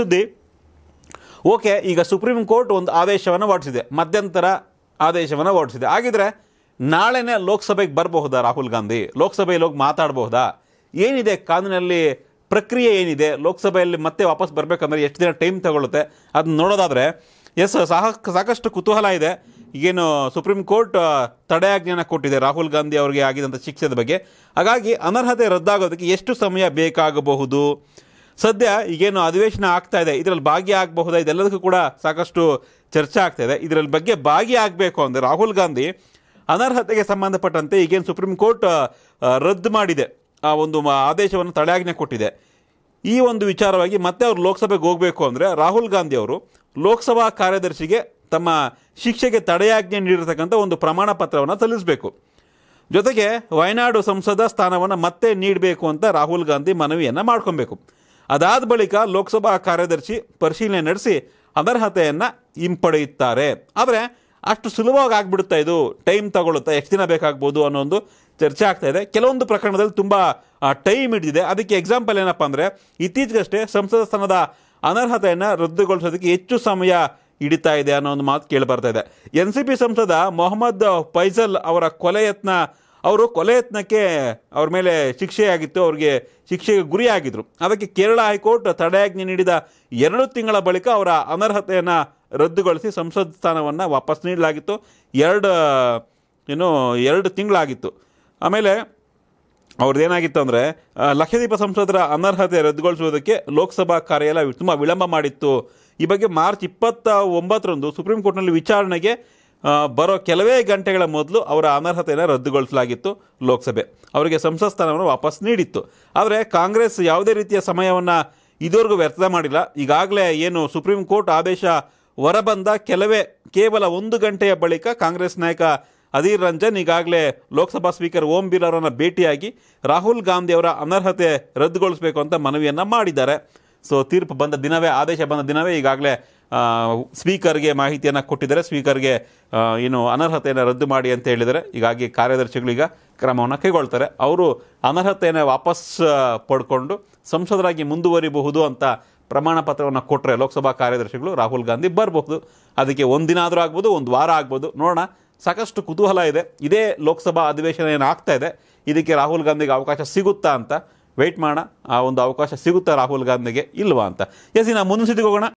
ಸುದ್ದಿ ಓಕೆ ಈಗ supreme court ಒಂದು ಆದೇಶವನ್ನು ಹೊರಡಿಸಿದೆ ಮಧ್ಯಂತರ ಆದೇಶವನ್ನು ಹೊರಡಿಸಿದೆ ಹಾಗಿದ್ರೆ ನಾಳೆನೇ ಲೋಕಸಭೆಗೆ ಬರಬಹುದಾ ರಾಹುಲ್ ಗಾಂಧಿ ಲೋಕಸಭೆಯಲ್ಲಿ ಹೋಗಿ ಮಾತಾಡಬಹುದಾ ಏನಿದೆ ಕಾನೂನಲ್ಲಿ ಪ್ರಕ್ರಿಯೆ ಏನಿದೆ ಲೋಕಸಭೆಯಲ್ಲಿ ಮತ್ತೆ ವಾಪಸ್ ಬರಬೇಕಂದ್ರೆ ಎಷ್ಟು ದಿನ ಟೈಮ್ ತಗೊಳ್ಳುತ್ತೆ ಅದನ್ನ ನೋಡೋದಾದರೆ ಎಸ್ ಸಾಹ ಸಾಕಷ್ಟು ಕುತೂಹಲ ಇದೆ ಏನು ಸುಪ್ರೀಂ ಕೋರ್ಟ್ ತಡೆಯಾಜ್ಞೆಯನ್ನು ಕೊಟ್ಟಿದೆ ರಾಹುಲ್ ಗಾಂಧಿ ಅವರಿಗೆ ಆಗಿದಂಥ ಶಿಕ್ಷೆದ ಬಗ್ಗೆ ಹಾಗಾಗಿ ಅನರ್ಹತೆ ರದ್ದಾಗೋದಕ್ಕೆ ಎಷ್ಟು ಸಮಯ ಬೇಕಾಗಬಹುದು ಸದ್ಯ ಈಗೇನು ಅಧಿವೇಶನ ಆಗ್ತಾ ಇದೆ ಇದರಲ್ಲಿ ಭಾಗಿಯಾಗಬಹುದಾ ಇದೆಲ್ಲದಕ್ಕೂ ಕೂಡ ಸಾಕಷ್ಟು ಚರ್ಚೆ ಆಗ್ತಾ ಇದೆ ಇದರಲ್ಲಿ ಬಗ್ಗೆ ಭಾಗಿಯಾಗಬೇಕು ಅಂದರೆ ರಾಹುಲ್ ಗಾಂಧಿ ಅನರ್ಹತೆಗೆ ಸಂಬಂಧಪಟ್ಟಂತೆ ಈಗೇನು ಸುಪ್ರೀಂ ಕೋರ್ಟ್ ರದ್ದು ಮಾಡಿದೆ ಆ ಒಂದು ಆದೇಶವನ್ನು ತಡೆಯಾಜ್ಞೆ ಕೊಟ್ಟಿದೆ ಈ ಒಂದು ವಿಚಾರವಾಗಿ ಮತ್ತೆ ಅವರು ಲೋಕಸಭೆಗೆ ಹೋಗಬೇಕು ಅಂದರೆ ರಾಹುಲ್ ಗಾಂಧಿ ಅವರು ಲೋಕಸಭಾ ಕಾರ್ಯದರ್ಶಿಗೆ ತಮ್ಮ ಶಿಕ್ಷೆಗೆ ತಡೆಯಾಜ್ಞೆ ನೀಡಿರತಕ್ಕಂಥ ಒಂದು ಪ್ರಮಾಣ ಪತ್ರವನ್ನು ಸಲ್ಲಿಸಬೇಕು ಜೊತೆಗೆ ವಯನಾಡು ಸಂಸದ ಸ್ಥಾನವನ್ನು ಮತ್ತೆ ನೀಡಬೇಕು ಅಂತ ರಾಹುಲ್ ಗಾಂಧಿ ಮನವಿಯನ್ನು ಮಾಡ್ಕೊಬೇಕು ಅದಾದ ಬಳಿಕ ಲೋಕಸಭಾ ಕಾರ್ಯದರ್ಶಿ ಪರಿಶೀಲನೆ ನಡೆಸಿ ಅನರ್ಹತೆಯನ್ನು ಹಿಂಪಡೆಯುತ್ತಾರೆ ಆದರೆ ಅಷ್ಟು ಸುಲಭವಾಗಿ ಆಗ್ಬಿಡುತ್ತಾ ಇದು ಟೈಮ್ ತಗೊಳ್ಳುತ್ತಾ ಎಷ್ಟು ದಿನ ಬೇಕಾಗ್ಬೋದು ಅನ್ನೋ ಒಂದು ಚರ್ಚೆ ಆಗ್ತಾ ಇದೆ ಕೆಲವೊಂದು ಪ್ರಕರಣದಲ್ಲಿ ತುಂಬ ಟೈಮ್ ಹಿಡಿದಿದೆ ಅದಕ್ಕೆ ಎಕ್ಸಾಂಪಲ್ ಏನಪ್ಪ ಅಂದರೆ ಇತ್ತೀಚೆಗಷ್ಟೇ ಸಂಸದ ಸ್ಥಾನದ ಅನರ್ಹತೆಯನ್ನು ರದ್ದುಗೊಳಿಸೋದಕ್ಕೆ ಹೆಚ್ಚು ಸಮಯ ಹಿಡಿತಾ ಇದೆ ಅನ್ನೋ ಒಂದು ಮಾತು ಕೇಳಿ ಬರ್ತಾ ಇದೆ ಎನ್ ಸಿ ಪಿ ಸಂಸದ ಮೊಹಮ್ಮದ್ ಫೈಜಲ್ ಅವರ ಕೊಲೆ ಯತ್ನ ಅವರು ಕೊಲೆ ಯತ್ನಕ್ಕೆ ಅವ್ರ ಮೇಲೆ ಶಿಕ್ಷೆಯಾಗಿತ್ತು ಅವ್ರಿಗೆ ಶಿಕ್ಷೆಗೆ ಗುರಿಯಾಗಿದ್ರು ಅದಕ್ಕೆ ಕೇರಳ ಹೈಕೋರ್ಟ್ ತಡೆಯಾಜ್ಞೆ ನೀಡಿದ ಎರಡು ತಿಂಗಳ ಬಳಿಕ ಅವರ ಅನರ್ಹತೆಯನ್ನು ರದ್ದುಗೊಳಿಸಿ ಸಂಸತ್ ಸ್ಥಾನವನ್ನು ವಾಪಸ್ ನೀಡಲಾಗಿತ್ತು ಎರಡು ಏನು ಎರಡು ತಿಂಗಳಾಗಿತ್ತು ಆಮೇಲೆ ಅವ್ರದ್ದೇನಾಗಿತ್ತು ಅಂದರೆ ಲಕ್ಷದೀಪ ಸಂಸದರ ಅನರ್ಹತೆ ರದ್ದುಗೊಳಿಸುವುದಕ್ಕೆ ಲೋಕಸಭಾ ಕಾರ್ಯಾಲಯ ತುಂಬ ವಿಳಂಬ ಮಾಡಿತ್ತು ಈ ಬಗ್ಗೆ ಮಾರ್ಚ್ ಇಪ್ಪತ್ತ ಒಂಬತ್ತರಂದು ಸುಪ್ರೀಂ ಕೋರ್ಟ್ನಲ್ಲಿ ವಿಚಾರಣೆಗೆ ಬರೋ ಕೆಲವೇ ಗಂಟೆಗಳ ಮೊದಲು ಅವರ ಅನರ್ಹತೆಯನ್ನು ರದ್ದುಗೊಳಿಸಲಾಗಿತ್ತು ಲೋಕಸಭೆ ಅವರಿಗೆ ಸಂಸತ್ ಸ್ಥಾನವನ್ನು ವಾಪಸ್ ನೀಡಿತ್ತು ಆದರೆ ಕಾಂಗ್ರೆಸ್ ಯಾವುದೇ ರೀತಿಯ ಸಮಯವನ್ನು ಇದುವರೆಗೂ ವ್ಯರ್ಥ ಮಾಡಿಲ್ಲ ಈಗಾಗಲೇ ಏನು ಸುಪ್ರೀಂ ಕೋರ್ಟ್ ಆದೇಶ ಹೊರಬಂದ ಕೆಲವೇ ಕೇವಲ ಒಂದು ಗಂಟೆಯ ಬಳಿಕ ಕಾಂಗ್ರೆಸ್ ನಾಯಕ ಅಧೀರ್ ರಂಜನ್ ಈಗಾಗಲೇ ಲೋಕಸಭಾ ಸ್ಪೀಕರ್ ಓಂ ಅವರನ್ನು ಭೇಟಿಯಾಗಿ ರಾಹುಲ್ ಗಾಂಧಿ ಅವರ ಅನರ್ಹತೆ ರದ್ದುಗೊಳಿಸಬೇಕು ಅಂತ ಮನವಿಯನ್ನು ಮಾಡಿದ್ದಾರೆ ಸೊ ತೀರ್ಪು ಬಂದ ದಿನವೇ ಆದೇಶ ಬಂದ ದಿನವೇ ಈಗಾಗಲೇ ಸ್ಪೀಕರ್ಗೆ ಮಾಹಿತಿಯನ್ನು ಕೊಟ್ಟಿದ್ದಾರೆ ಸ್ಪೀಕರ್ಗೆ ಏನು ಅನರ್ಹತೆಯನ್ನು ರದ್ದು ಮಾಡಿ ಅಂತ ಹೇಳಿದರೆ ಹೀಗಾಗಿ ಕಾರ್ಯದರ್ಶಿಗಳೀಗ ಕ್ರಮವನ್ನು ಕೈಗೊಳ್ತಾರೆ ಅವರು ಅನರ್ಹತೆಯನ್ನು ವಾಪಸ್ ಪಡ್ಕೊಂಡು ಸಂಸದರಾಗಿ ಮುಂದುವರಿಬಹುದು ಅಂತ ಪ್ರಮಾಣ ಪತ್ರವನ್ನು ಕೊಟ್ಟರೆ ಲೋಕಸಭಾ ಕಾರ್ಯದರ್ಶಿಗಳು ರಾಹುಲ್ ಗಾಂಧಿ ಬರಬಹುದು ಅದಕ್ಕೆ ಒಂದು ದಿನ ಆದರೂ ಆಗ್ಬೋದು ಒಂದು ವಾರ ಆಗ್ಬೋದು ನೋಡೋಣ ಸಾಕಷ್ಟು ಕುತೂಹಲ ಇದೆ ಇದೇ ಲೋಕಸಭಾ ಅಧಿವೇಶನ ಏನು ಆಗ್ತಾ ಇದೆ ಇದಕ್ಕೆ ರಾಹುಲ್ ಗಾಂಧಿಗೆ ಅವಕಾಶ ಸಿಗುತ್ತಾ ಅಂತ ವೆಯ್ಟ್ ಮಾಡೋಣ ಆ ಒಂದು ಅವಕಾಶ ಸಿಗುತ್ತಾ ರಾಹುಲ್ ಗಾಂಧಿಗೆ ಇಲ್ವಾ ಅಂತ ಎಸ್ ಇನ್ನು ಮುಂದಿನ ಸ್ಥಿತಿಗೆ ಹೋಗೋಣ